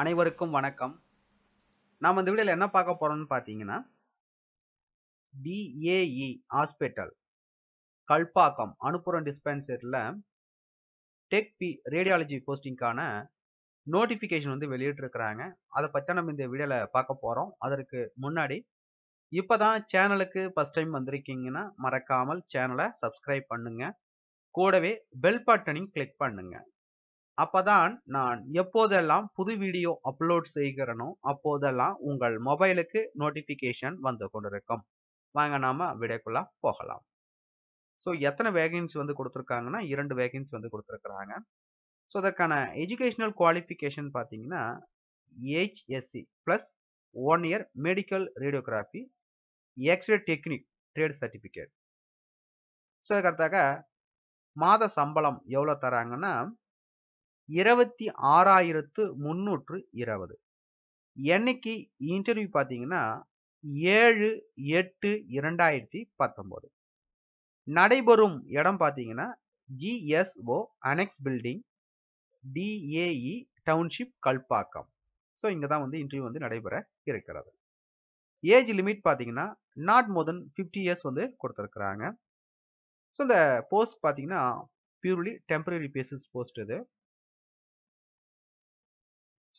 அனைவருக்கும் வணக்கம் நாம் இந்த வீடியோவில் என்ன பார்க்க போறோம்னு பார்த்தீங்கன்னா DAE hospital e Kalpakkam Anupuram டிஸ்பென்சரியில் டெக் பி ரேடியாலஜி போஸ்டிங்க்கான நோட்டிஃபிகேஷன் வந்து வெளியிட்டிருக்கிறாங்க அதை பற்றி நம்ம இந்த வீடியோவில் பார்க்க போகிறோம் அதற்கு முன்னாடி இப்போ தான் சேனலுக்கு ஃபஸ்ட் டைம் வந்திருக்கீங்கன்னா மறக்காமல் சேனலை சப்ஸ்கிரைப் பண்ணுங்கள் கூடவே பெல் பட்டனையும் கிளிக் பண்ணுங்கள் அப்பதான் நான் எப்போதெல்லாம் புது வீடியோ அப்லோட் செய்கிறனோ அப்போதெல்லாம் உங்கள் மொபைலுக்கு நோட்டிஃபிகேஷன் வந்து கொண்டிருக்கும் வாங்க நாம விடைக்குள்ள போகலாம் ஸோ எத்தனை வேகன்சி வந்து கொடுத்துருக்காங்கன்னா இரண்டு வேகன்சி வந்து கொடுத்துருக்குறாங்க ஸோ அதற்கான எஜுகேஷ்னல் குவாலிஃபிகேஷன் பார்த்தீங்கன்னா HSC plus one year medical radiography x-ray technique trade certificate so அதுக்கடுத்தாக மாத சம்பளம் எவ்வளோ தராங்கன்னா இருபத்தி ஆறாயிரத்து முந்நூற்று இருபது என்னைக்கு இன்டர்வியூ பார்த்தீங்கன்னா ஏழு எட்டு இரண்டாயிரத்தி பத்தொம்போது நடைபெறும் இடம் பார்த்தீங்கன்னா GSO annex building DAE township Kalpakkam so இங்கே தான் வந்து இன்டர்வியூ வந்து நடைபெற இருக்கிறது ஏஜ் லிமிட் பார்த்தீங்கன்னா not more than fifty years வந்து கொடுத்துருக்குறாங்க ஸோ இந்த போஸ்ட் பார்த்தீங்கன்னா பியூர்லி டெம்பரரி பேசிஸ் போஸ்ட் இது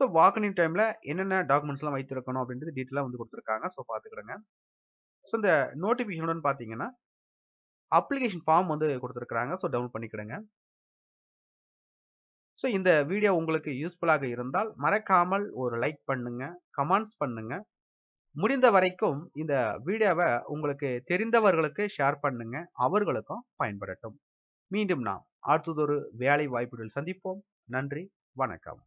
ஸோ வாக்கனிங் டைமில் என்னென்ன டாக்குமெண்ட்ஸ்லாம் வைத்திருக்கணும் அப்படின்றது டீட்டெயிலாக வந்து கொடுத்துருக்காங்க ஸோ பார்த்துக்கிடுங்க ஸோ இந்த நோட்டிஃபிகேஷனுடன் பார்த்தீங்கன்னா அப்ளிகேஷன் ஃபார்ம் வந்து கொடுத்துருக்குறாங்க ஸோ டவுன்லோட் பண்ணிக்கிடுங்க ஸோ இந்த வீடியோ உங்களுக்கு யூஸ்ஃபுல்லாக இருந்தால் மறக்காமல் ஒரு லைக் பண்ணுங்க கமெண்ட்ஸ் பண்ணுங்க முடிந்த வரைக்கும் இந்த வீடியோவை உங்களுக்கு தெரிந்தவர்களுக்கு ஷேர் பண்ணுங்க அவர்களுக்கும் பயன்படட்டும் மீண்டும் நாம் அடுத்ததொரு வேலை வாய்ப்புகள் சந்திப்போம் நன்றி வணக்கம்